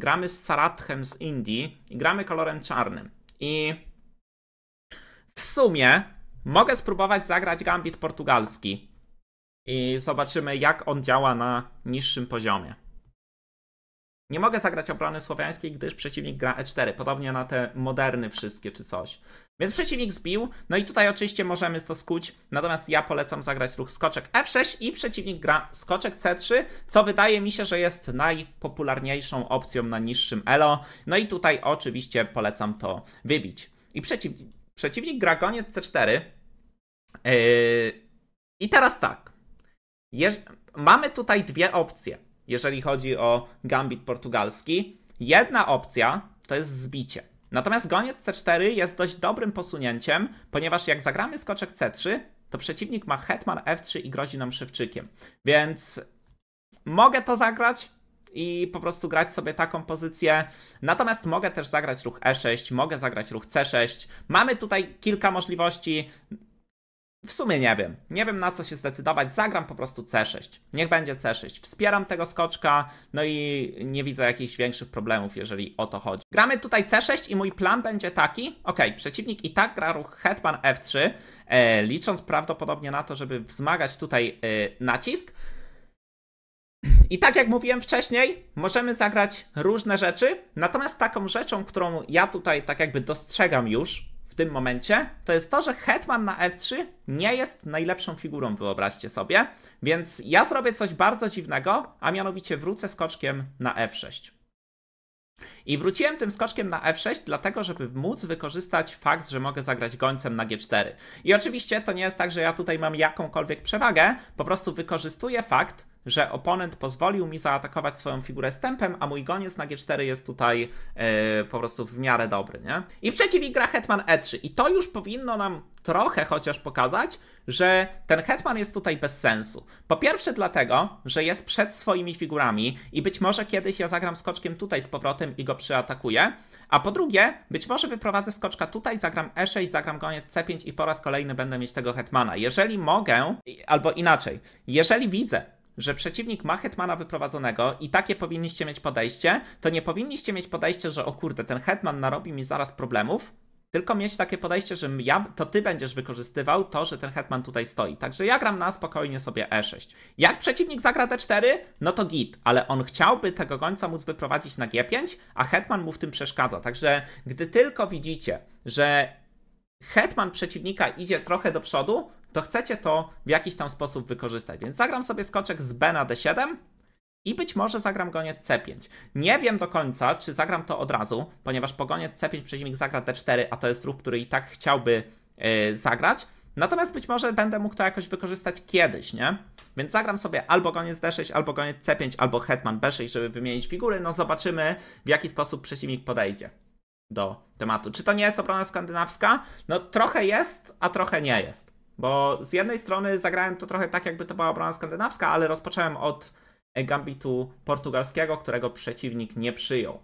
gramy z Sarathem z Indii i gramy kolorem czarnym. I w sumie mogę spróbować zagrać Gambit portugalski i zobaczymy, jak on działa na niższym poziomie. Nie mogę zagrać obrony słowiańskiej, gdyż przeciwnik gra E4, podobnie na te moderny wszystkie czy coś. Więc przeciwnik zbił, no i tutaj oczywiście możemy to skuć, natomiast ja polecam zagrać ruch skoczek F6 e i przeciwnik gra skoczek C3, co wydaje mi się, że jest najpopularniejszą opcją na niższym elo. No i tutaj oczywiście polecam to wybić. I przeciw... przeciwnik gra koniec C4. Yy... I teraz tak. Jeż... Mamy tutaj dwie opcje jeżeli chodzi o gambit portugalski. Jedna opcja to jest zbicie. Natomiast goniec C4 jest dość dobrym posunięciem, ponieważ jak zagramy skoczek C3, to przeciwnik ma hetman F3 i grozi nam szywczykiem. Więc mogę to zagrać i po prostu grać sobie taką pozycję. Natomiast mogę też zagrać ruch E6, mogę zagrać ruch C6. Mamy tutaj kilka możliwości. W sumie nie wiem. Nie wiem na co się zdecydować. Zagram po prostu C6. Niech będzie C6. Wspieram tego skoczka, no i nie widzę jakichś większych problemów, jeżeli o to chodzi. Gramy tutaj C6 i mój plan będzie taki. Ok, przeciwnik i tak gra ruch hetman F3, e, licząc prawdopodobnie na to, żeby wzmagać tutaj e, nacisk. I tak jak mówiłem wcześniej, możemy zagrać różne rzeczy, natomiast taką rzeczą, którą ja tutaj tak jakby dostrzegam już, tym momencie, to jest to, że hetman na f3 nie jest najlepszą figurą, wyobraźcie sobie. Więc ja zrobię coś bardzo dziwnego, a mianowicie wrócę skoczkiem na f6. I wróciłem tym skoczkiem na f6, dlatego żeby móc wykorzystać fakt, że mogę zagrać gońcem na g4. I oczywiście to nie jest tak, że ja tutaj mam jakąkolwiek przewagę, po prostu wykorzystuję fakt, że oponent pozwolił mi zaatakować swoją figurę z tempem, a mój goniec na G4 jest tutaj e, po prostu w miarę dobry, nie? I przeciwnik gra hetman E3 i to już powinno nam trochę chociaż pokazać, że ten hetman jest tutaj bez sensu. Po pierwsze dlatego, że jest przed swoimi figurami i być może kiedyś ja zagram skoczkiem tutaj z powrotem i go przyatakuję, a po drugie, być może wyprowadzę skoczka tutaj, zagram E6, zagram goniec C5 i po raz kolejny będę mieć tego hetmana. Jeżeli mogę, albo inaczej, jeżeli widzę, że przeciwnik ma hetmana wyprowadzonego i takie powinniście mieć podejście, to nie powinniście mieć podejście, że o kurde, ten hetman narobi mi zaraz problemów, tylko mieć takie podejście, że ja, to ty będziesz wykorzystywał to, że ten hetman tutaj stoi. Także ja gram na spokojnie sobie e6. Jak przeciwnik zagra d4, no to git, ale on chciałby tego gońca móc wyprowadzić na g5, a hetman mu w tym przeszkadza. Także gdy tylko widzicie, że hetman przeciwnika idzie trochę do przodu, to chcecie to w jakiś tam sposób wykorzystać. Więc zagram sobie skoczek z B na D7 i być może zagram goniec C5. Nie wiem do końca, czy zagram to od razu, ponieważ po goniec C5 przeciwnik zagra D4, a to jest ruch, który i tak chciałby yy, zagrać. Natomiast być może będę mógł to jakoś wykorzystać kiedyś, nie? Więc zagram sobie albo goniec D6, albo goniec C5, albo hetman B6, żeby wymienić figury. No zobaczymy, w jaki sposób przeciwnik podejdzie do tematu. Czy to nie jest obrona skandynawska? No trochę jest, a trochę nie jest. Bo z jednej strony zagrałem to trochę tak, jakby to była obrona skandynawska, ale rozpocząłem od gambitu portugalskiego, którego przeciwnik nie przyjął.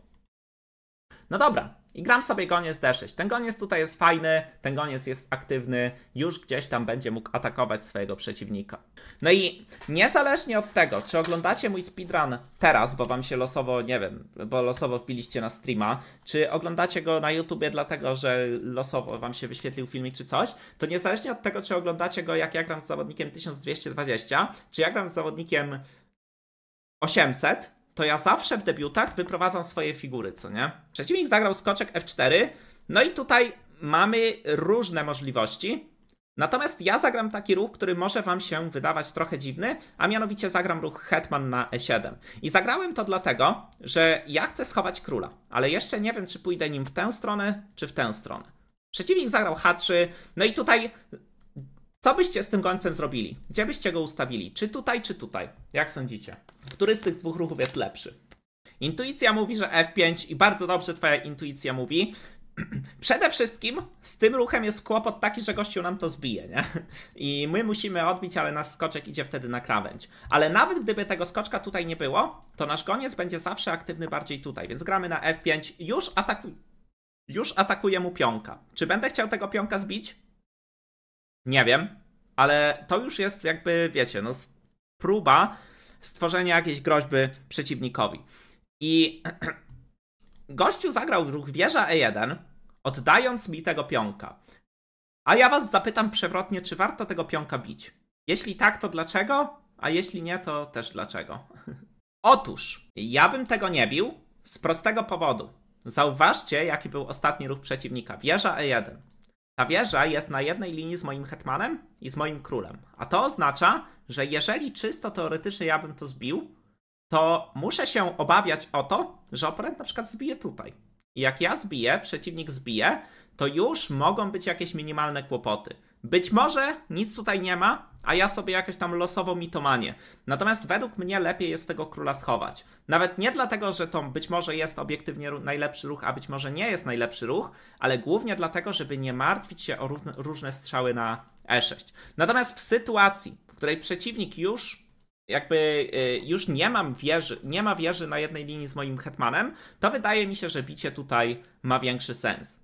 No dobra, i gram sobie goniec D6. Ten goniec tutaj jest fajny, ten goniec jest aktywny, już gdzieś tam będzie mógł atakować swojego przeciwnika. No i niezależnie od tego, czy oglądacie mój speedrun teraz, bo wam się losowo, nie wiem, bo losowo wbiliście na streama, czy oglądacie go na YouTubie dlatego, że losowo wam się wyświetlił filmik czy coś, to niezależnie od tego, czy oglądacie go jak ja gram z zawodnikiem 1220, czy ja gram z zawodnikiem 800, to ja zawsze w debiutach wyprowadzam swoje figury, co nie? Przeciwnik zagrał skoczek F4, no i tutaj mamy różne możliwości. Natomiast ja zagram taki ruch, który może wam się wydawać trochę dziwny, a mianowicie zagram ruch hetman na e7. I zagrałem to dlatego, że ja chcę schować króla, ale jeszcze nie wiem, czy pójdę nim w tę stronę, czy w tę stronę. Przeciwnik zagrał h3, no i tutaj co byście z tym gońcem zrobili? Gdzie byście go ustawili? Czy tutaj, czy tutaj? Jak sądzicie? Który z tych dwóch ruchów jest lepszy? Intuicja mówi, że F5 i bardzo dobrze twoja intuicja mówi. Przede wszystkim z tym ruchem jest kłopot taki, że gościu nam to zbije, nie? I my musimy odbić, ale nasz skoczek idzie wtedy na krawędź. Ale nawet gdyby tego skoczka tutaj nie było, to nasz koniec będzie zawsze aktywny bardziej tutaj, więc gramy na F5. Już, atakuj, Już atakuje mu pionka. Czy będę chciał tego pionka zbić? Nie wiem, ale to już jest jakby, wiecie, no, próba stworzenia jakiejś groźby przeciwnikowi. I gościu zagrał w ruch wieża E1, oddając mi tego pionka. A ja was zapytam przewrotnie, czy warto tego pionka bić? Jeśli tak, to dlaczego? A jeśli nie, to też dlaczego? Otóż, ja bym tego nie bił z prostego powodu. Zauważcie, jaki był ostatni ruch przeciwnika. Wieża E1. Ta wieża jest na jednej linii z moim hetmanem i z moim królem. A to oznacza, że jeżeli czysto teoretycznie ja bym to zbił, to muszę się obawiać o to, że oponent na przykład zbije tutaj. I jak ja zbiję, przeciwnik zbije, to już mogą być jakieś minimalne kłopoty. Być może nic tutaj nie ma, a ja sobie jakieś tam losowo mitomanie. Natomiast według mnie lepiej jest tego króla schować. Nawet nie dlatego, że to być może jest obiektywnie najlepszy ruch, a być może nie jest najlepszy ruch, ale głównie dlatego, żeby nie martwić się o różne strzały na E6. Natomiast w sytuacji, w której przeciwnik już jakby y, już nie mam wieży, nie ma wieży na jednej linii z moim hetmanem, to wydaje mi się, że bicie tutaj ma większy sens.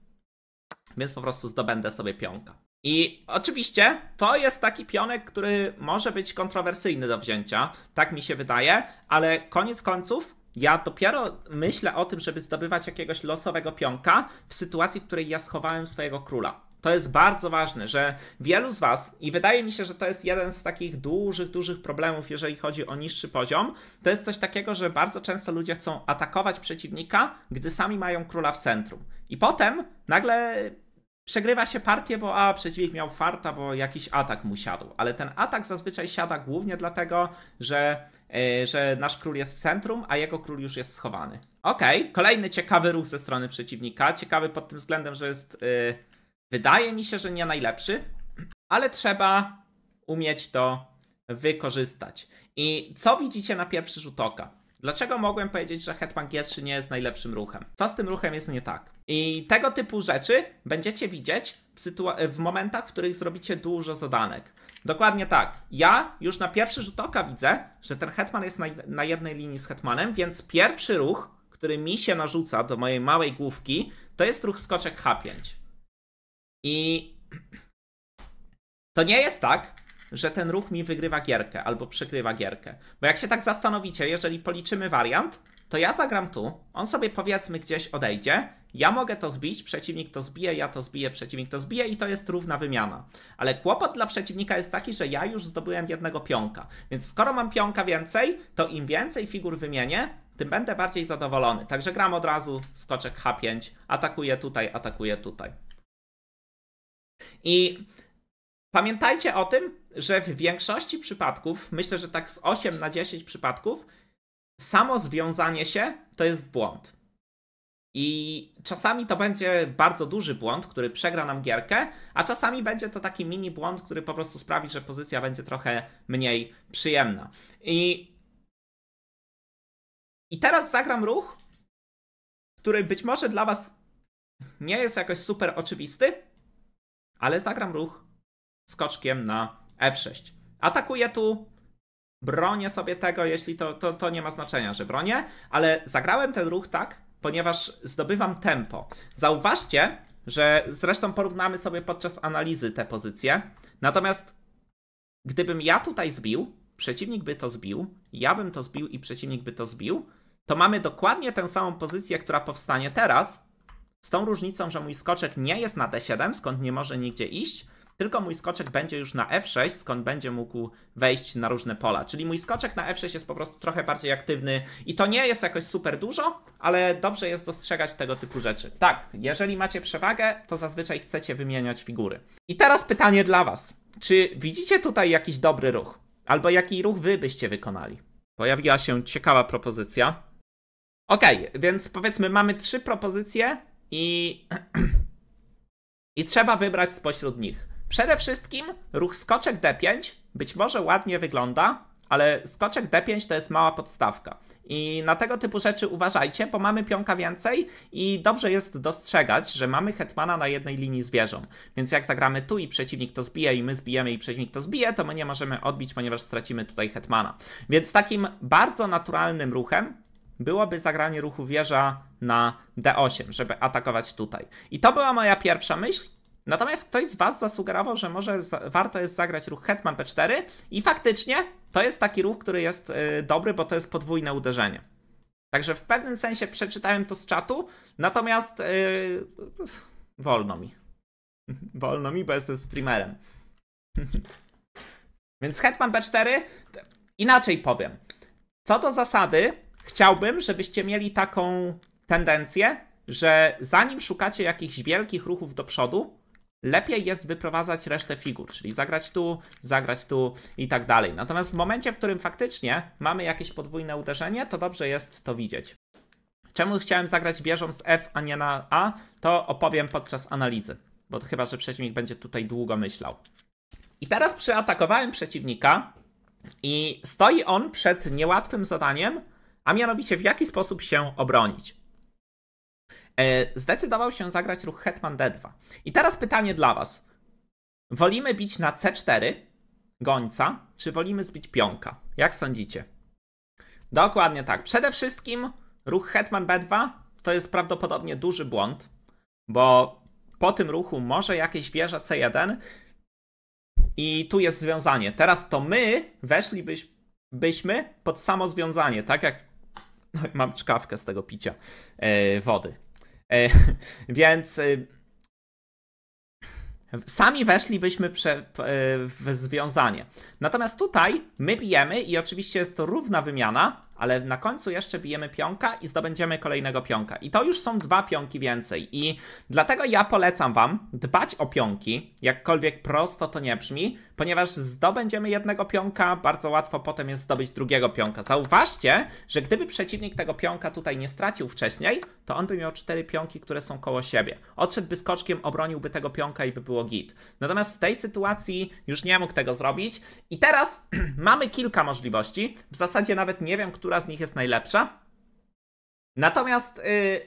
Więc po prostu zdobędę sobie pionka. I oczywiście to jest taki pionek, który może być kontrowersyjny do wzięcia, tak mi się wydaje, ale koniec końców ja dopiero myślę o tym, żeby zdobywać jakiegoś losowego pionka w sytuacji, w której ja schowałem swojego króla. To jest bardzo ważne, że wielu z Was, i wydaje mi się, że to jest jeden z takich dużych, dużych problemów, jeżeli chodzi o niższy poziom, to jest coś takiego, że bardzo często ludzie chcą atakować przeciwnika, gdy sami mają króla w centrum. I potem nagle przegrywa się partię, bo a przeciwnik miał farta, bo jakiś atak mu siadł. Ale ten atak zazwyczaj siada głównie dlatego, że, yy, że nasz król jest w centrum, a jego król już jest schowany. Okej, okay. kolejny ciekawy ruch ze strony przeciwnika. Ciekawy pod tym względem, że jest. Yy, wydaje mi się, że nie najlepszy, ale trzeba umieć to wykorzystać. I co widzicie na pierwszy rzut oka? Dlaczego mogłem powiedzieć, że Hetman G3 nie jest najlepszym ruchem? Co z tym ruchem jest nie tak? I tego typu rzeczy będziecie widzieć w, w momentach, w których zrobicie dużo zadanek. Dokładnie tak. Ja już na pierwszy rzut oka widzę, że ten Hetman jest na, na jednej linii z Hetmanem, więc pierwszy ruch, który mi się narzuca do mojej małej główki, to jest ruch skoczek H5. I to nie jest tak, że ten ruch mi wygrywa gierkę albo przegrywa gierkę. Bo jak się tak zastanowicie, jeżeli policzymy wariant, to ja zagram tu, on sobie powiedzmy gdzieś odejdzie, ja mogę to zbić, przeciwnik to zbije, ja to zbiję, przeciwnik to zbije i to jest równa wymiana. Ale kłopot dla przeciwnika jest taki, że ja już zdobyłem jednego pionka. Więc skoro mam pionka więcej, to im więcej figur wymienię, tym będę bardziej zadowolony. Także gram od razu skoczek H5, atakuję tutaj, atakuję tutaj. I Pamiętajcie o tym, że w większości przypadków, myślę, że tak z 8 na 10 przypadków, samo związanie się to jest błąd. I czasami to będzie bardzo duży błąd, który przegra nam gierkę, a czasami będzie to taki mini błąd, który po prostu sprawi, że pozycja będzie trochę mniej przyjemna. I, I teraz zagram ruch, który być może dla Was nie jest jakoś super oczywisty, ale zagram ruch skoczkiem na F6. Atakuje tu, bronię sobie tego, jeśli to, to, to nie ma znaczenia, że bronię, ale zagrałem ten ruch tak, ponieważ zdobywam tempo. Zauważcie, że zresztą porównamy sobie podczas analizy te pozycje. Natomiast gdybym ja tutaj zbił, przeciwnik by to zbił, ja bym to zbił i przeciwnik by to zbił, to mamy dokładnie tę samą pozycję, która powstanie teraz, z tą różnicą, że mój skoczek nie jest na D7, skąd nie może nigdzie iść, tylko mój skoczek będzie już na f6, skąd będzie mógł wejść na różne pola. Czyli mój skoczek na f6 jest po prostu trochę bardziej aktywny i to nie jest jakoś super dużo, ale dobrze jest dostrzegać tego typu rzeczy. Tak, jeżeli macie przewagę, to zazwyczaj chcecie wymieniać figury. I teraz pytanie dla Was. Czy widzicie tutaj jakiś dobry ruch? Albo jaki ruch Wy byście wykonali? Pojawiła się ciekawa propozycja. Ok, więc powiedzmy mamy trzy propozycje i... I trzeba wybrać spośród nich. Przede wszystkim ruch skoczek D5 być może ładnie wygląda, ale skoczek D5 to jest mała podstawka. I na tego typu rzeczy uważajcie, bo mamy pionka więcej i dobrze jest dostrzegać, że mamy hetmana na jednej linii z wieżą. Więc jak zagramy tu i przeciwnik to zbije i my zbijemy i przeciwnik to zbije, to my nie możemy odbić, ponieważ stracimy tutaj hetmana. Więc takim bardzo naturalnym ruchem byłoby zagranie ruchu wieża na D8, żeby atakować tutaj. I to była moja pierwsza myśl, Natomiast ktoś z Was zasugerował, że może warto jest zagrać ruch Hetman P4 i faktycznie to jest taki ruch, który jest y, dobry, bo to jest podwójne uderzenie. Także w pewnym sensie przeczytałem to z czatu, natomiast yy, wolno mi. wolno mi, bo jestem streamerem. Więc Hetman B4, inaczej powiem. Co do zasady, chciałbym, żebyście mieli taką tendencję, że zanim szukacie jakichś wielkich ruchów do przodu, lepiej jest wyprowadzać resztę figur, czyli zagrać tu, zagrać tu i tak dalej. Natomiast w momencie, w którym faktycznie mamy jakieś podwójne uderzenie, to dobrze jest to widzieć. Czemu chciałem zagrać bieżąc z F, a nie na A, to opowiem podczas analizy, bo chyba, że przeciwnik będzie tutaj długo myślał. I teraz przeatakowałem przeciwnika i stoi on przed niełatwym zadaniem, a mianowicie w jaki sposób się obronić. E, zdecydował się zagrać ruch Hetman D2. I teraz pytanie dla Was. Wolimy bić na C4 gońca, czy wolimy zbić pionka? Jak sądzicie? Dokładnie tak. Przede wszystkim ruch Hetman B2 to jest prawdopodobnie duży błąd, bo po tym ruchu może jakieś wieża C1 i tu jest związanie. Teraz to my weszlibyśmy pod samo związanie, tak jak no, mam czkawkę z tego picia yy, wody. E, więc e, sami weszlibyśmy e, w związanie. Natomiast tutaj my bijemy i oczywiście jest to równa wymiana, ale na końcu jeszcze bijemy pionka i zdobędziemy kolejnego pionka. I to już są dwa pionki więcej. I dlatego ja polecam wam dbać o pionki, jakkolwiek prosto to nie brzmi, ponieważ zdobędziemy jednego pionka, bardzo łatwo potem jest zdobyć drugiego pionka. Zauważcie, że gdyby przeciwnik tego pionka tutaj nie stracił wcześniej, to on by miał cztery pionki, które są koło siebie. Odszedłby skoczkiem, obroniłby tego pionka i by było git. Natomiast w tej sytuacji już nie mógł tego zrobić. I teraz mamy kilka możliwości. W zasadzie nawet nie wiem, które która z nich jest najlepsza. Natomiast y,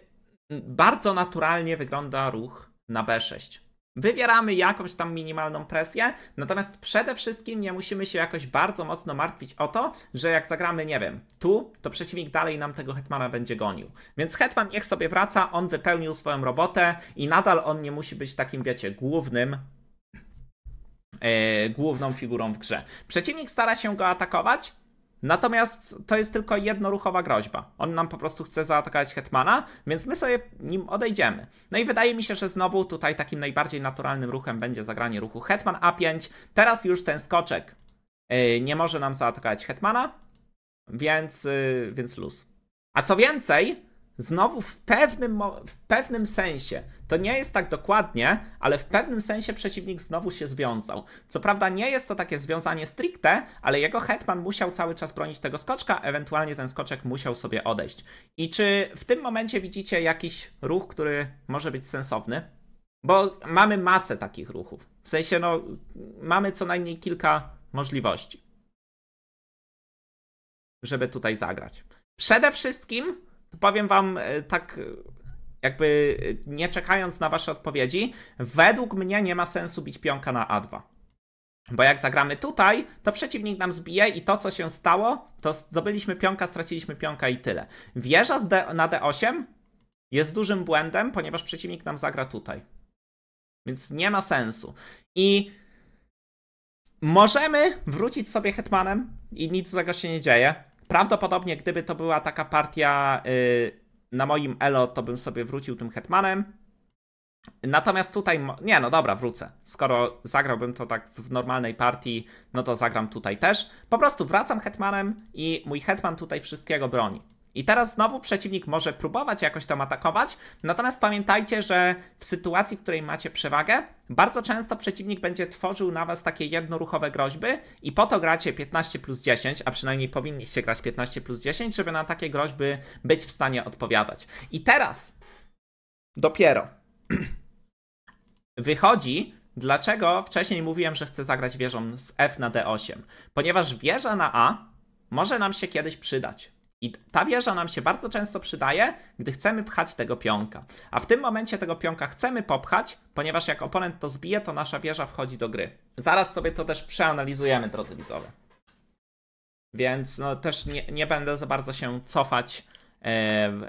bardzo naturalnie wygląda ruch na B6. Wywieramy jakąś tam minimalną presję, natomiast przede wszystkim nie musimy się jakoś bardzo mocno martwić o to, że jak zagramy, nie wiem, tu, to przeciwnik dalej nam tego hetmana będzie gonił. Więc hetman niech sobie wraca, on wypełnił swoją robotę i nadal on nie musi być takim, wiecie, głównym Yy, główną figurą w grze. Przeciwnik stara się go atakować, Natomiast to jest tylko jednoruchowa groźba. On nam po prostu chce zaatakować Hetmana, więc my sobie nim odejdziemy. No i wydaje mi się, że znowu tutaj takim najbardziej naturalnym ruchem będzie zagranie ruchu Hetman A5. Teraz już ten skoczek yy, nie może nam zaatakować Hetmana, więc, yy, więc luz. A co więcej, Znowu w pewnym, w pewnym sensie, to nie jest tak dokładnie, ale w pewnym sensie przeciwnik znowu się związał. Co prawda nie jest to takie związanie stricte, ale jego hetman musiał cały czas bronić tego skoczka, ewentualnie ten skoczek musiał sobie odejść. I czy w tym momencie widzicie jakiś ruch, który może być sensowny? Bo mamy masę takich ruchów. W sensie, no, mamy co najmniej kilka możliwości, żeby tutaj zagrać. Przede wszystkim powiem wam e, tak e, jakby e, nie czekając na wasze odpowiedzi, według mnie nie ma sensu bić pionka na A2. Bo jak zagramy tutaj, to przeciwnik nam zbije i to, co się stało, to zdobyliśmy pionka, straciliśmy pionka i tyle. Wieża D na D8 jest dużym błędem, ponieważ przeciwnik nam zagra tutaj. Więc nie ma sensu. I możemy wrócić sobie hetmanem i nic złego się nie dzieje. Prawdopodobnie, gdyby to była taka partia y, na moim elo, to bym sobie wrócił tym hetmanem. Natomiast tutaj, nie no dobra, wrócę. Skoro zagrałbym to tak w normalnej partii, no to zagram tutaj też. Po prostu wracam hetmanem i mój hetman tutaj wszystkiego broni. I teraz znowu przeciwnik może próbować jakoś tam atakować, natomiast pamiętajcie, że w sytuacji, w której macie przewagę, bardzo często przeciwnik będzie tworzył na was takie jednoruchowe groźby i po to gracie 15 plus 10, a przynajmniej powinniście grać 15 plus 10, żeby na takie groźby być w stanie odpowiadać. I teraz dopiero wychodzi Dlaczego wcześniej mówiłem, że chcę zagrać wieżą z F na D8? Ponieważ wieża na A może nam się kiedyś przydać. I ta wieża nam się bardzo często przydaje, gdy chcemy pchać tego pionka. A w tym momencie tego pionka chcemy popchać, ponieważ jak oponent to zbije, to nasza wieża wchodzi do gry. Zaraz sobie to też przeanalizujemy, drodzy widzowie. Więc no, też nie, nie będę za bardzo się cofać e,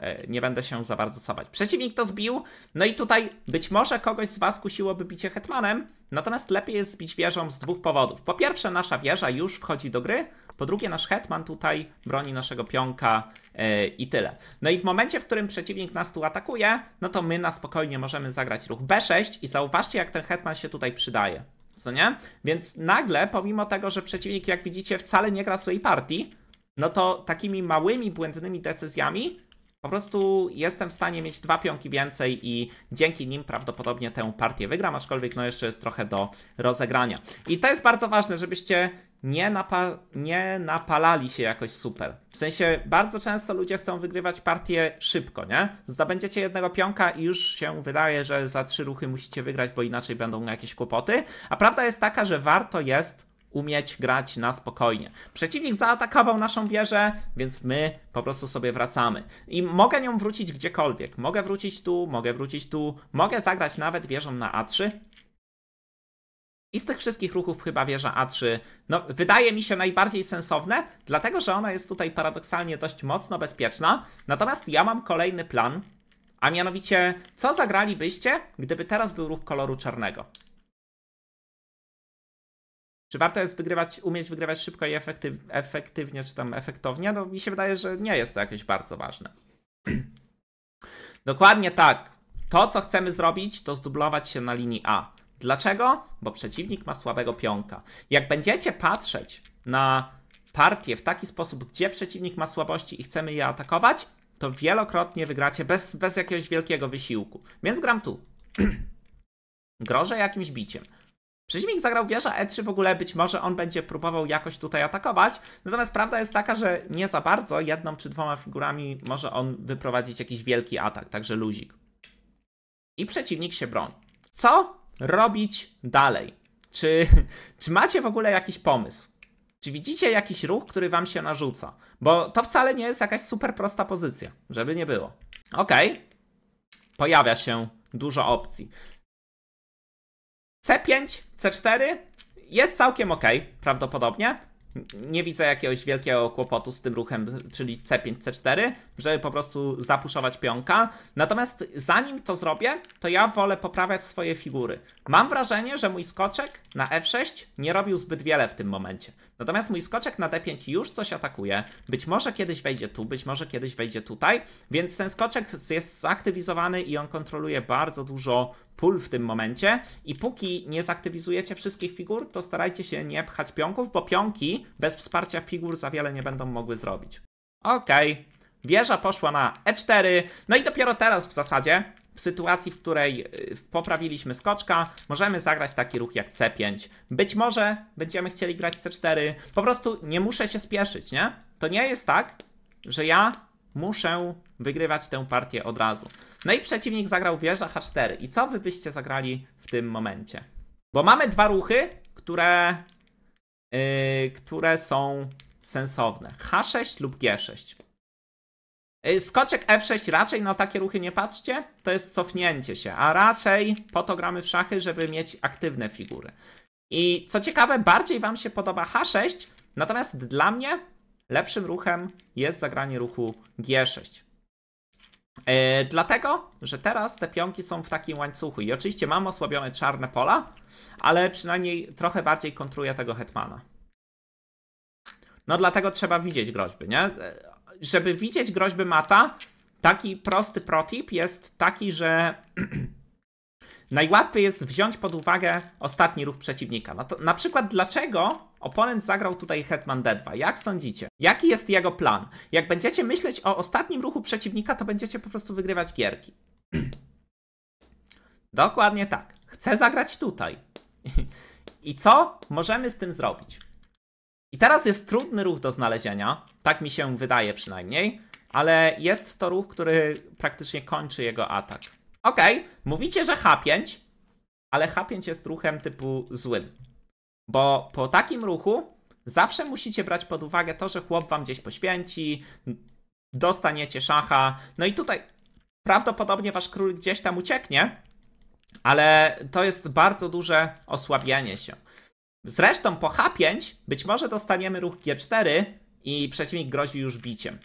e, nie będę się za bardzo cofać. Przeciwnik to zbił, no i tutaj być może kogoś z Was kusiłoby bicie hetmanem, natomiast lepiej jest zbić wieżą z dwóch powodów. Po pierwsze, nasza wieża już wchodzi do gry, po drugie, nasz hetman tutaj broni naszego pionka yy, i tyle. No i w momencie, w którym przeciwnik nas tu atakuje, no to my na spokojnie możemy zagrać ruch B6 i zauważcie, jak ten hetman się tutaj przydaje. Co nie? Więc nagle, pomimo tego, że przeciwnik, jak widzicie, wcale nie gra swojej partii, no to takimi małymi, błędnymi decyzjami po prostu jestem w stanie mieć dwa pionki więcej i dzięki nim prawdopodobnie tę partię wygram, aczkolwiek no jeszcze jest trochę do rozegrania. I to jest bardzo ważne, żebyście nie, napa nie napalali się jakoś super. W sensie bardzo często ludzie chcą wygrywać partię szybko, nie? Zdobędziecie jednego pionka i już się wydaje, że za trzy ruchy musicie wygrać, bo inaczej będą jakieś kłopoty. A prawda jest taka, że warto jest umieć grać na spokojnie. Przeciwnik zaatakował naszą wieżę, więc my po prostu sobie wracamy. I mogę nią wrócić gdziekolwiek. Mogę wrócić tu, mogę wrócić tu, mogę zagrać nawet wieżą na A3. I z tych wszystkich ruchów chyba wieża A3 no, wydaje mi się najbardziej sensowne, dlatego że ona jest tutaj paradoksalnie dość mocno bezpieczna. Natomiast ja mam kolejny plan, a mianowicie co zagralibyście, gdyby teraz był ruch koloru czarnego. Czy warto jest wygrywać, umieć wygrywać szybko i efektyw, efektywnie, czy tam efektownie? No mi się wydaje, że nie jest to jakieś bardzo ważne. Dokładnie tak. To, co chcemy zrobić, to zdublować się na linii A. Dlaczego? Bo przeciwnik ma słabego pionka. Jak będziecie patrzeć na partię w taki sposób, gdzie przeciwnik ma słabości i chcemy je atakować, to wielokrotnie wygracie bez, bez jakiegoś wielkiego wysiłku. Więc gram tu. Grożę jakimś biciem. Przyźmik zagrał wieża E3 w ogóle, być może on będzie próbował jakoś tutaj atakować, natomiast prawda jest taka, że nie za bardzo, jedną czy dwoma figurami może on wyprowadzić jakiś wielki atak, także luzik. I przeciwnik się broni. Co robić dalej? Czy, czy macie w ogóle jakiś pomysł? Czy widzicie jakiś ruch, który wam się narzuca? Bo to wcale nie jest jakaś super prosta pozycja, żeby nie było. Okej, okay. pojawia się dużo opcji. C5, C4 jest całkiem ok, prawdopodobnie. Nie widzę jakiegoś wielkiego kłopotu z tym ruchem, czyli C5, C4, żeby po prostu zapuszować pionka. Natomiast zanim to zrobię, to ja wolę poprawiać swoje figury. Mam wrażenie, że mój skoczek na F6 nie robił zbyt wiele w tym momencie. Natomiast mój skoczek na D5 już coś atakuje. Być może kiedyś wejdzie tu, być może kiedyś wejdzie tutaj, więc ten skoczek jest zaktywizowany i on kontroluje bardzo dużo pól w tym momencie i póki nie zaktywizujecie wszystkich figur, to starajcie się nie pchać pionków, bo pionki bez wsparcia figur za wiele nie będą mogły zrobić. Okej, okay. wieża poszła na E4, no i dopiero teraz w zasadzie, w sytuacji, w której y, poprawiliśmy skoczka, możemy zagrać taki ruch jak C5. Być może będziemy chcieli grać C4, po prostu nie muszę się spieszyć, nie? To nie jest tak, że ja muszę wygrywać tę partię od razu. No i przeciwnik zagrał wieża H4. I co wy byście zagrali w tym momencie? Bo mamy dwa ruchy, które, yy, które są sensowne. H6 lub G6. Yy, skoczek F6 raczej na takie ruchy nie patrzcie, to jest cofnięcie się, a raczej po to gramy w szachy, żeby mieć aktywne figury. I co ciekawe, bardziej Wam się podoba H6, natomiast dla mnie lepszym ruchem jest zagranie ruchu G6. Yy, e, dlatego, że teraz te pionki są w takim łańcuchu i oczywiście mam osłabione czarne pola, ale przynajmniej trochę bardziej kontruję tego hetmana. No dlatego trzeba widzieć groźby, nie? E, żeby widzieć groźby mata, taki prosty protip jest taki, że najłatwiej jest wziąć pod uwagę ostatni ruch przeciwnika. No to, na przykład dlaczego oponent zagrał tutaj Hetman D2? Jak sądzicie? Jaki jest jego plan? Jak będziecie myśleć o ostatnim ruchu przeciwnika, to będziecie po prostu wygrywać gierki. Dokładnie tak. Chcę zagrać tutaj. I co możemy z tym zrobić? I teraz jest trudny ruch do znalezienia, tak mi się wydaje przynajmniej, ale jest to ruch, który praktycznie kończy jego atak okej, okay, mówicie, że H5, ale H5 jest ruchem typu złym. Bo po takim ruchu zawsze musicie brać pod uwagę to, że chłop wam gdzieś poświęci, dostaniecie szacha. No i tutaj prawdopodobnie wasz król gdzieś tam ucieknie, ale to jest bardzo duże osłabianie się. Zresztą po H5 być może dostaniemy ruch G4 i przeciwnik grozi już biciem.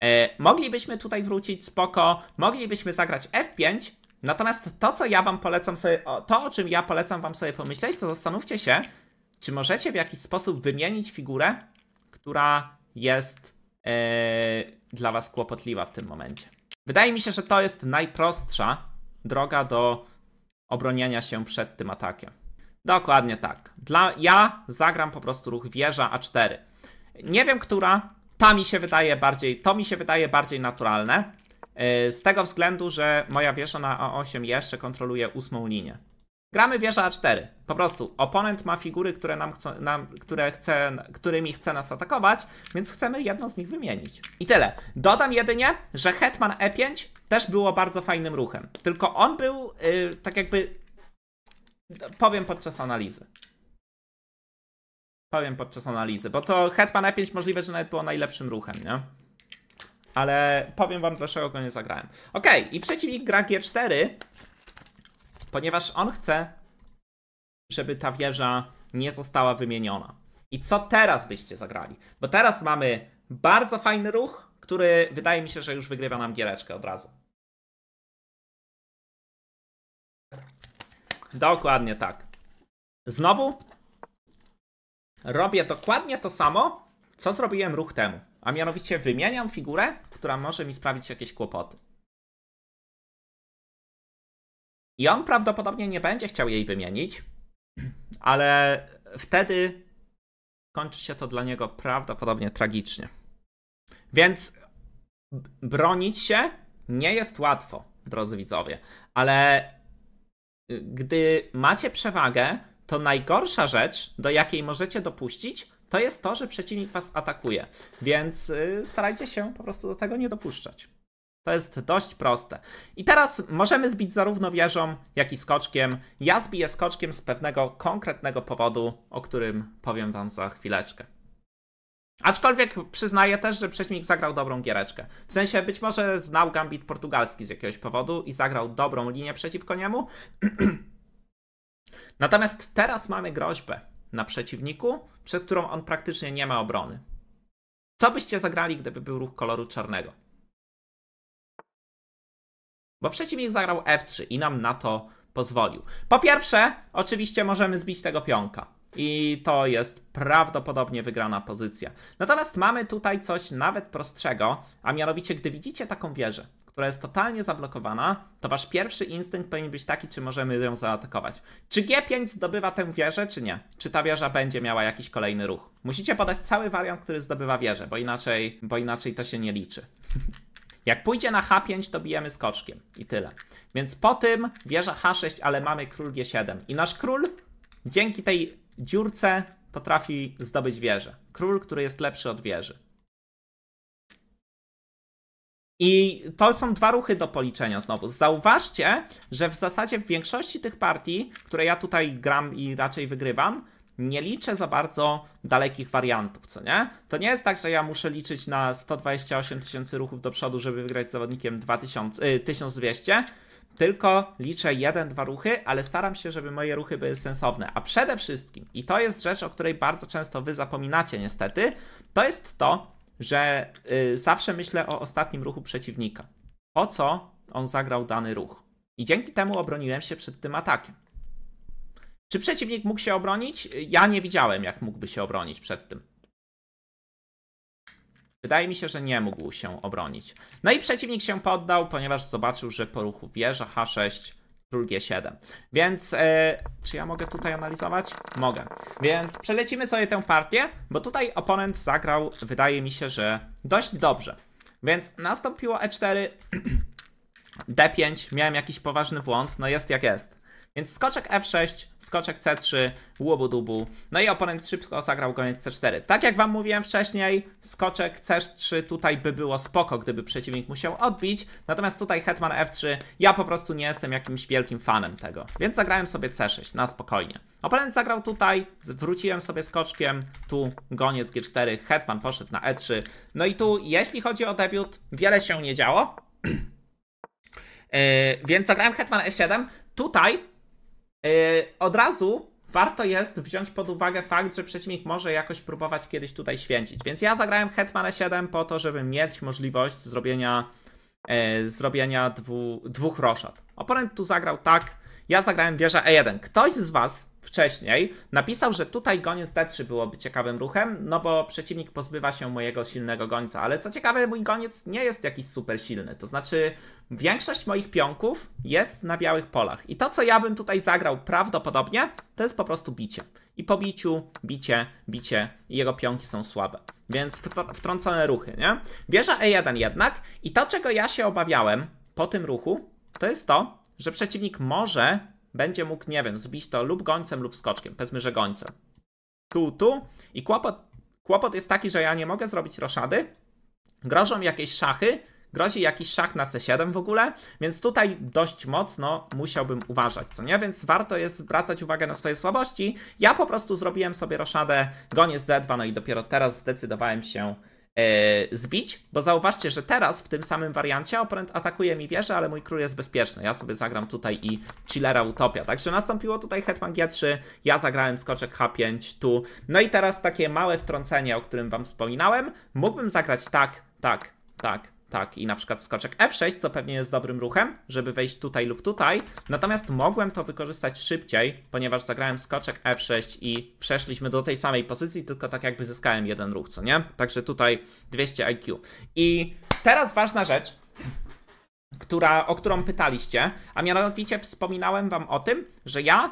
E, moglibyśmy tutaj wrócić spoko, moglibyśmy zagrać F5, natomiast to, co ja wam polecam sobie, to o czym ja polecam wam sobie pomyśleć, to zastanówcie się, czy możecie w jakiś sposób wymienić figurę, która jest e, dla was kłopotliwa w tym momencie. Wydaje mi się, że to jest najprostsza droga do obronienia się przed tym atakiem. Dokładnie tak. Dla, ja zagram po prostu ruch wieża A4. Nie wiem, która to mi się wydaje bardziej, to mi się wydaje bardziej naturalne. E, z tego względu, że moja wieża na A8 jeszcze kontroluje ósmą linię. Gramy wieża A4. Po prostu oponent ma figury, które nam chcą, nam, które chce, którymi chce nas atakować, więc chcemy jedną z nich wymienić. I tyle. Dodam jedynie, że hetman E5 też było bardzo fajnym ruchem. Tylko on był yy, tak jakby powiem podczas analizy powiem podczas analizy, bo to hetman e5 możliwe, że nawet było najlepszym ruchem, nie? Ale powiem wam, dlaczego go nie zagrałem. Ok, i przeciwnik gra g4, ponieważ on chce, żeby ta wieża nie została wymieniona. I co teraz byście zagrali? Bo teraz mamy bardzo fajny ruch, który wydaje mi się, że już wygrywa nam giereczkę od razu. Dokładnie tak. Znowu robię dokładnie to samo, co zrobiłem ruch temu. A mianowicie wymieniam figurę, która może mi sprawić jakieś kłopoty. I on prawdopodobnie nie będzie chciał jej wymienić, ale wtedy kończy się to dla niego prawdopodobnie tragicznie. Więc bronić się nie jest łatwo, drodzy widzowie, ale gdy macie przewagę, to najgorsza rzecz, do jakiej możecie dopuścić, to jest to, że przeciwnik was atakuje. Więc y, starajcie się po prostu do tego nie dopuszczać. To jest dość proste. I teraz możemy zbić zarówno wieżą, jak i skoczkiem. Ja zbiję skoczkiem z pewnego konkretnego powodu, o którym powiem wam za chwileczkę. Aczkolwiek przyznaję też, że przeciwnik zagrał dobrą giereczkę. W sensie być może znał gambit portugalski z jakiegoś powodu i zagrał dobrą linię przeciwko niemu. Natomiast teraz mamy groźbę na przeciwniku, przed którą on praktycznie nie ma obrony. Co byście zagrali, gdyby był ruch koloru czarnego? Bo przeciwnik zagrał F3 i nam na to pozwolił. Po pierwsze, oczywiście możemy zbić tego pionka. I to jest prawdopodobnie wygrana pozycja. Natomiast mamy tutaj coś nawet prostszego, a mianowicie, gdy widzicie taką wieżę, która jest totalnie zablokowana, to wasz pierwszy instynkt powinien być taki, czy możemy ją zaatakować. Czy G5 zdobywa tę wieżę, czy nie? Czy ta wieża będzie miała jakiś kolejny ruch? Musicie podać cały wariant, który zdobywa wieżę, bo inaczej, bo inaczej to się nie liczy. Jak pójdzie na H5, to bijemy skoczkiem i tyle. Więc po tym wieża H6, ale mamy król G7. I nasz król dzięki tej dziurce potrafi zdobyć wieżę. Król, który jest lepszy od wieży. I to są dwa ruchy do policzenia znowu. Zauważcie, że w zasadzie w większości tych partii, które ja tutaj gram i raczej wygrywam, nie liczę za bardzo dalekich wariantów, co nie? To nie jest tak, że ja muszę liczyć na 128 tysięcy ruchów do przodu, żeby wygrać z zawodnikiem 2000, y, 1200, tylko liczę jeden, dwa ruchy, ale staram się, żeby moje ruchy były sensowne. A przede wszystkim, i to jest rzecz, o której bardzo często wy zapominacie niestety, to jest to, że y, zawsze myślę o ostatnim ruchu przeciwnika. Po co on zagrał dany ruch? I dzięki temu obroniłem się przed tym atakiem. Czy przeciwnik mógł się obronić? Ja nie widziałem, jak mógłby się obronić przed tym. Wydaje mi się, że nie mógł się obronić. No i przeciwnik się poddał, ponieważ zobaczył, że po ruchu wieża H6 drugie 7. Więc e, czy ja mogę tutaj analizować? Mogę. Więc przelecimy sobie tę partię, bo tutaj oponent zagrał, wydaje mi się, że dość dobrze. Więc nastąpiło E4, D5, miałem jakiś poważny błąd, no jest jak jest. Więc skoczek F6, skoczek C3, łobu dubu No i oponent szybko zagrał goniec C4. Tak jak wam mówiłem wcześniej, skoczek C3 tutaj by było spoko, gdyby przeciwnik musiał odbić. Natomiast tutaj hetman F3, ja po prostu nie jestem jakimś wielkim fanem tego. Więc zagrałem sobie C6 na spokojnie. Oponent zagrał tutaj, wróciłem sobie skoczkiem, tu goniec G4, hetman poszedł na E3. No i tu, jeśli chodzi o debiut, wiele się nie działo. Yy, więc zagrałem Hetman E7. Tutaj E, od razu warto jest wziąć pod uwagę fakt, że przeciwnik może jakoś próbować kiedyś tutaj święcić. Więc ja zagrałem Hetman E7 po to, żeby mieć możliwość zrobienia, e, zrobienia dwu, dwóch roszad. Oponent tu zagrał tak, ja zagrałem wieża E1. Ktoś z was wcześniej napisał, że tutaj goniec D3 byłoby ciekawym ruchem, no bo przeciwnik pozbywa się mojego silnego gońca. Ale co ciekawe, mój goniec nie jest jakiś super silny. To znaczy Większość moich pionków jest na białych polach. I to, co ja bym tutaj zagrał prawdopodobnie, to jest po prostu bicie. I po biciu, bicie, bicie i jego pionki są słabe. Więc wtrącone ruchy, nie? Wieża E1 jednak. I to, czego ja się obawiałem po tym ruchu, to jest to, że przeciwnik może będzie mógł, nie wiem, zbić to lub gońcem, lub skoczkiem. Powiedzmy, że gońcem. Tu, tu. I kłopot, kłopot jest taki, że ja nie mogę zrobić roszady. Grożą jakieś szachy, grozi jakiś szach na C7 w ogóle, więc tutaj dość mocno musiałbym uważać, co nie? Więc warto jest zwracać uwagę na swoje słabości. Ja po prostu zrobiłem sobie roszadę, goniec D2, no i dopiero teraz zdecydowałem się e, zbić, bo zauważcie, że teraz w tym samym wariancie oponent atakuje mi wieżę, ale mój król jest bezpieczny. Ja sobie zagram tutaj i chillera utopia. Także nastąpiło tutaj hetman G3, ja zagrałem skoczek H5 tu. No i teraz takie małe wtrącenie, o którym wam wspominałem. Mógłbym zagrać tak, tak, tak, tak, i na przykład skoczek F6, co pewnie jest dobrym ruchem, żeby wejść tutaj lub tutaj. Natomiast mogłem to wykorzystać szybciej, ponieważ zagrałem skoczek F6 i przeszliśmy do tej samej pozycji, tylko tak jakby zyskałem jeden ruch, co nie? Także tutaj 200 IQ. I teraz ważna rzecz, która, o którą pytaliście, a mianowicie wspominałem wam o tym, że ja,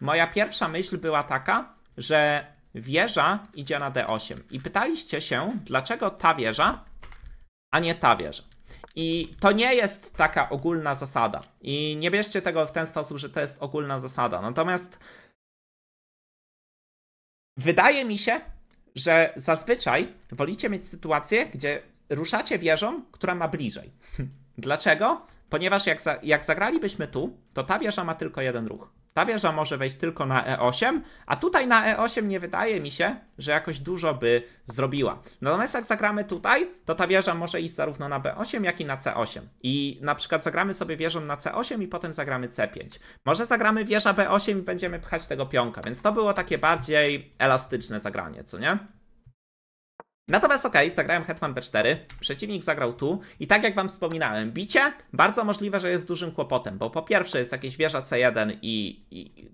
moja pierwsza myśl była taka, że wieża idzie na D8. I pytaliście się, dlaczego ta wieża a nie ta wieża. I to nie jest taka ogólna zasada. I nie bierzcie tego w ten sposób, że to jest ogólna zasada. Natomiast wydaje mi się, że zazwyczaj wolicie mieć sytuację, gdzie ruszacie wieżą, która ma bliżej. Dlaczego? Ponieważ jak, za, jak zagralibyśmy tu, to ta wieża ma tylko jeden ruch. Ta wieża może wejść tylko na E8, a tutaj na E8 nie wydaje mi się, że jakoś dużo by zrobiła. Natomiast jak zagramy tutaj, to ta wieża może iść zarówno na B8, jak i na C8. I na przykład zagramy sobie wieżą na C8 i potem zagramy C5. Może zagramy wieża B8 i będziemy pchać tego pionka, więc to było takie bardziej elastyczne zagranie, co nie? Natomiast okej, okay, zagrałem hetman b4, przeciwnik zagrał tu i tak jak wam wspominałem, bicie bardzo możliwe, że jest dużym kłopotem, bo po pierwsze jest jakieś wieża c1 i, i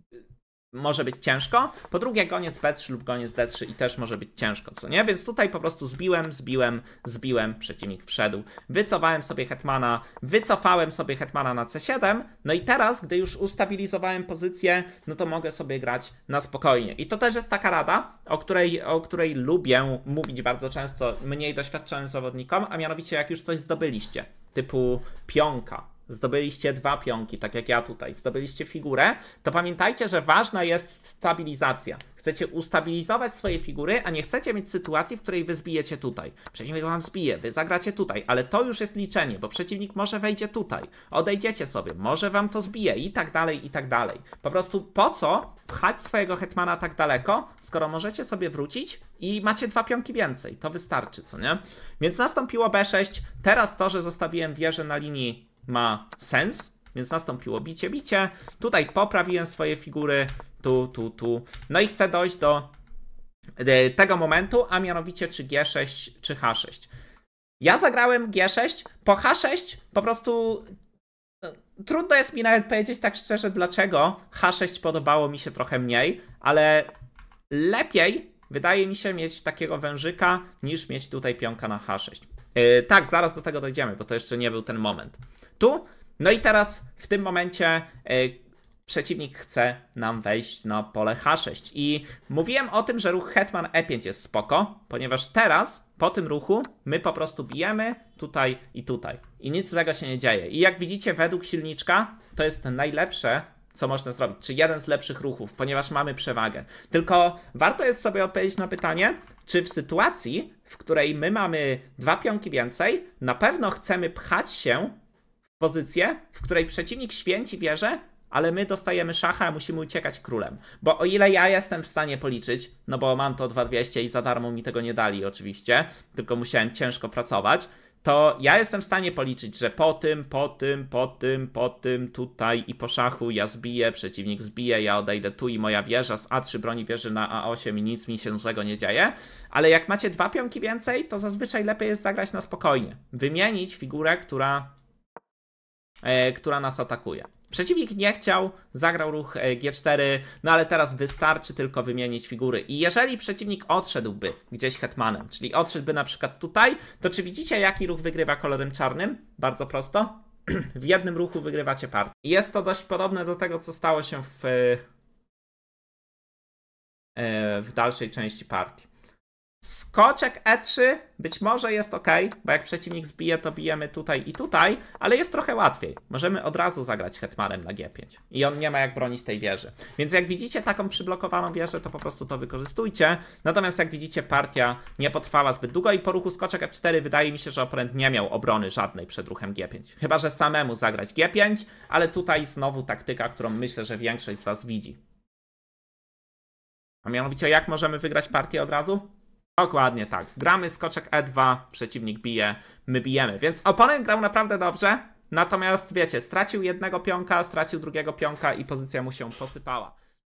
może być ciężko. Po drugie, goniec B3 lub goniec D3 i też może być ciężko, co nie? Więc tutaj po prostu zbiłem, zbiłem, zbiłem, przeciwnik wszedł. Wycofałem sobie hetmana, wycofałem sobie hetmana na C7, no i teraz, gdy już ustabilizowałem pozycję, no to mogę sobie grać na spokojnie. I to też jest taka rada, o której, o której lubię mówić bardzo często mniej doświadczonym zawodnikom, a mianowicie jak już coś zdobyliście, typu pionka, zdobyliście dwa pionki, tak jak ja tutaj, zdobyliście figurę, to pamiętajcie, że ważna jest stabilizacja. Chcecie ustabilizować swoje figury, a nie chcecie mieć sytuacji, w której wy zbijecie tutaj. Przeciwnik wam zbije, wy zagracie tutaj, ale to już jest liczenie, bo przeciwnik może wejdzie tutaj, odejdziecie sobie, może wam to zbije i tak dalej, i tak dalej. Po prostu po co pchać swojego hetmana tak daleko, skoro możecie sobie wrócić i macie dwa pionki więcej. To wystarczy, co nie? Więc nastąpiło B6, teraz to, że zostawiłem wieżę na linii ma sens, więc nastąpiło bicie, bicie. Tutaj poprawiłem swoje figury, tu, tu, tu. No i chcę dojść do e, tego momentu, a mianowicie czy G6, czy H6. Ja zagrałem G6, po H6 po prostu e, trudno jest mi nawet powiedzieć tak szczerze, dlaczego H6 podobało mi się trochę mniej, ale lepiej wydaje mi się mieć takiego wężyka, niż mieć tutaj pionka na H6. Yy, e, tak, zaraz do tego dojdziemy, bo to jeszcze nie był ten moment tu. No i teraz w tym momencie e, przeciwnik chce nam wejść na pole H6. I mówiłem o tym, że ruch hetman E5 jest spoko, ponieważ teraz po tym ruchu my po prostu bijemy tutaj i tutaj. I nic tego się nie dzieje. I jak widzicie według silniczka to jest najlepsze co można zrobić, czy jeden z lepszych ruchów, ponieważ mamy przewagę. Tylko warto jest sobie odpowiedzieć na pytanie, czy w sytuacji, w której my mamy dwa pionki więcej, na pewno chcemy pchać się pozycję, w której przeciwnik święci wieżę, ale my dostajemy szacha, a musimy uciekać królem. Bo o ile ja jestem w stanie policzyć, no bo mam to 2200 i za darmo mi tego nie dali oczywiście, tylko musiałem ciężko pracować, to ja jestem w stanie policzyć, że po tym, po tym, po tym, po tym, tutaj i po szachu ja zbiję, przeciwnik zbije, ja odejdę tu i moja wieża z A3 broni wieży na A8 i nic mi się złego nie dzieje. Ale jak macie dwa pionki więcej, to zazwyczaj lepiej jest zagrać na spokojnie. Wymienić figurę, która E, która nas atakuje. Przeciwnik nie chciał, zagrał ruch e, G4, no ale teraz wystarczy tylko wymienić figury. I jeżeli przeciwnik odszedłby gdzieś hetmanem, czyli odszedłby na przykład tutaj, to czy widzicie jaki ruch wygrywa kolorem czarnym? Bardzo prosto. W jednym ruchu wygrywacie partię. Jest to dość podobne do tego, co stało się w, e, w dalszej części partii. Skoczek E3 być może jest ok, bo jak przeciwnik zbije, to bijemy tutaj i tutaj, ale jest trochę łatwiej. Możemy od razu zagrać hetmanem na G5 i on nie ma jak bronić tej wieży. Więc jak widzicie taką przyblokowaną wieżę, to po prostu to wykorzystujcie. Natomiast jak widzicie, partia nie potrwała zbyt długo i po ruchu skoczek e 4 wydaje mi się, że oponent nie miał obrony żadnej przed ruchem G5. Chyba, że samemu zagrać G5, ale tutaj znowu taktyka, którą myślę, że większość z Was widzi. A mianowicie jak możemy wygrać partię od razu? Dokładnie tak. Gramy skoczek E2, przeciwnik bije, my bijemy. Więc oponent grał naprawdę dobrze, natomiast wiecie, stracił jednego pionka, stracił drugiego pionka i pozycja mu się posypała.